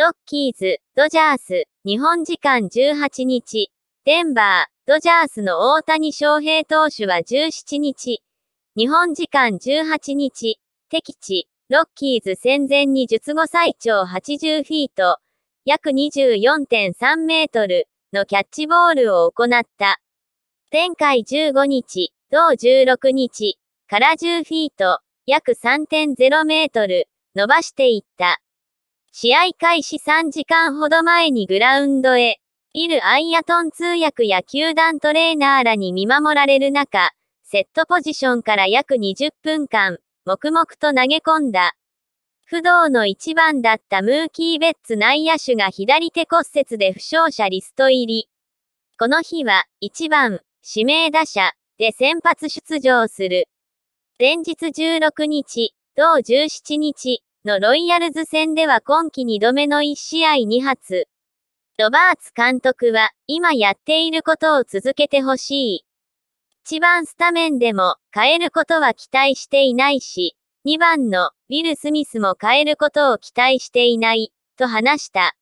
ロッキーズ、ドジャース、日本時間18日、デンバー、ドジャースの大谷翔平投手は17日、日本時間18日、敵地、ロッキーズ戦前に術後最長80フィート、約24.3メートルのキャッチボールを行った。前回15日、同16日から10フィート、約3.0メートル伸ばしていった。試合開始3時間ほど前にグラウンドへ、いるアイアトン通訳や球団トレーナーらに見守られる中、セットポジションから約20分間、黙々と投げ込んだ。不動の1番だったムーキー・ベッツ内野手が左手骨折で負傷者リスト入り。この日は、1番、指名打者、で先発出場する。前日16日、同17日、のロイヤルズ戦では今季2度目の1試合2発。ロバーツ監督は、今やっていることを続けてほしい。1番スタメンでも変えることは期待していないし、2番のウィル・スミスも変えることを期待していない、と話した。